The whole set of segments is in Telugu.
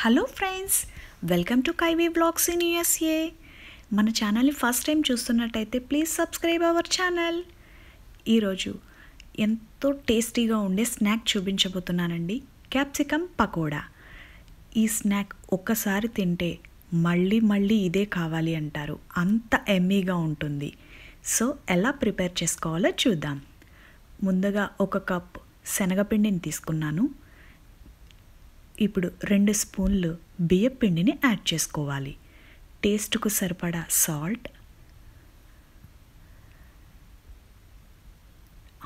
hello friends welcome to KV blogs in USA మన ఛానల్ని ఫస్ట్ టైం చూస్తున్నట్టయితే ప్లీజ్ సబ్స్క్రైబ్ అవర్ ఛానల్ ఈరోజు ఎంతో టేస్టీగా ఉండే స్నాక్ చూపించబోతున్నానండి క్యాప్సికమ్ పకోడా ఈ స్నాక్ ఒక్కసారి తింటే మళ్ళీ మళ్ళీ ఇదే కావాలి అంటారు అంత ఎమ్మీగా ఉంటుంది సో ఎలా ప్రిపేర్ చేసుకోవాలో చూద్దాం ముందుగా ఒక కప్ శనగపిండిని తీసుకున్నాను ఇప్పుడు రెండు స్పూన్లు బియ్యపిండిని యాడ్ చేసుకోవాలి టేస్ట్కు సరిపడా salt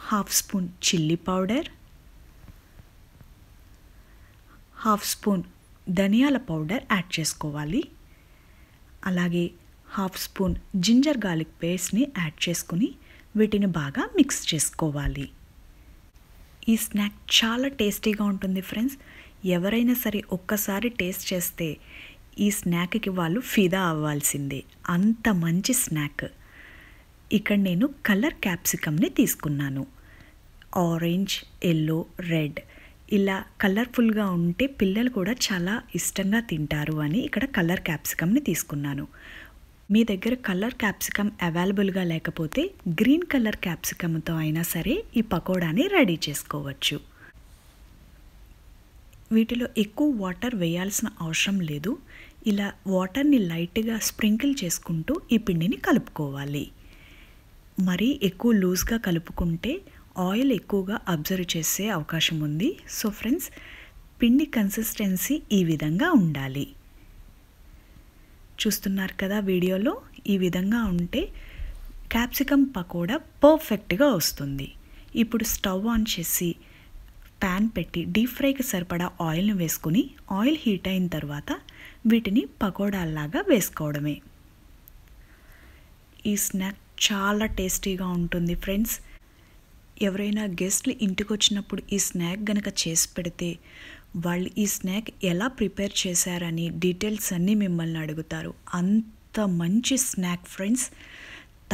half spoon chilli powder half spoon ధనియాల పౌడర్ యాడ్ చేసుకోవాలి అలాగే హాఫ్ స్పూన్ జింజర్ గార్లిక్ పేస్ట్ని యాడ్ చేసుకుని వీటిని బాగా మిక్స్ చేసుకోవాలి ఈ స్నాక్ చాలా టేస్టీగా ఉంటుంది ఫ్రెండ్స్ ఎవరైనా సరే ఒక్కసారి టేస్ట్ చేస్తే ఈ స్నాక్కి వాళ్ళు ఫిదా అవ్వాల్సిందే అంత మంచి స్నాక్ ఇక్కడ నేను కలర్ క్యాప్సికమ్ని తీసుకున్నాను ఆరెంజ్ ఎల్లో రెడ్ ఇలా కలర్ఫుల్గా ఉంటే పిల్లలు కూడా చాలా ఇష్టంగా తింటారు అని ఇక్కడ కలర్ క్యాప్సికమ్ని తీసుకున్నాను మీ దగ్గర కలర్ క్యాప్సికమ్ అవైలబుల్గా లేకపోతే గ్రీన్ కలర్ క్యాప్సికమ్తో అయినా సరే ఈ పకోడాని రెడీ చేసుకోవచ్చు వీటిలో ఎక్కువ వాటర్ వేయాల్సిన అవసరం లేదు ఇలా వాటర్ని లైట్గా స్ప్రింకిల్ చేసుకుంటూ ఈ పిండిని కలుపుకోవాలి మరీ ఎక్కువ లూజ్గా కలుపుకుంటే ఆయిల్ ఎక్కువగా అబ్జర్వ్ చేసే అవకాశం ఉంది సో ఫ్రెండ్స్ పిండి కన్సిస్టెన్సీ ఈ విధంగా ఉండాలి చూస్తున్నారు కదా వీడియోలో ఈ విధంగా ఉంటే క్యాప్సికమ్ పకోడా పర్ఫెక్ట్గా వస్తుంది ఇప్పుడు స్టవ్ ఆన్ చేసి ప్యాన్ పెట్టి డీప్ ఫ్రైకి సరిపడా ఆయిల్ని వేసుకుని ఆయిల్ హీట్ అయిన తర్వాత వీటిని పకోడాల్లాగా వేసుకోవడమే ఈ స్నాక్ చాలా టేస్టీగా ఉంటుంది ఫ్రెండ్స్ ఎవరైనా గెస్ట్లు ఇంటికి వచ్చినప్పుడు ఈ స్నాక్ గనక చేసి పెడితే వాళ్ళు ఈ స్నాక్ ఎలా ప్రిపేర్ చేశారని డీటెయిల్స్ అన్నీ మిమ్మల్ని అడుగుతారు అంత మంచి స్నాక్ ఫ్రెండ్స్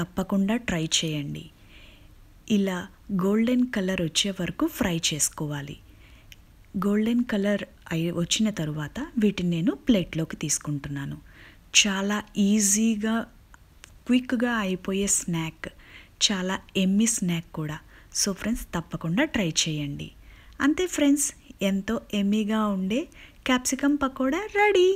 తప్పకుండా ట్రై చేయండి ఇలా గోల్డెన్ కలర్ వచ్చే వరకు ఫ్రై చేసుకోవాలి గోల్డెన్ కలర్ అయి వచ్చిన తరువాత వీటిని నేను ప్లేట్లోకి తీసుకుంటున్నాను చాలా ఈజీగా క్విక్గా అయిపోయే స్నాక్ చాలా ఎమ్మి స్నాక్ కూడా సో ఫ్రెండ్స్ తప్పకుండా ట్రై చేయండి అంతే ఫ్రెండ్స్ ఎంతో ఎమ్మీగా ఉండే క్యాప్సికమ్ పకోడా రెడీ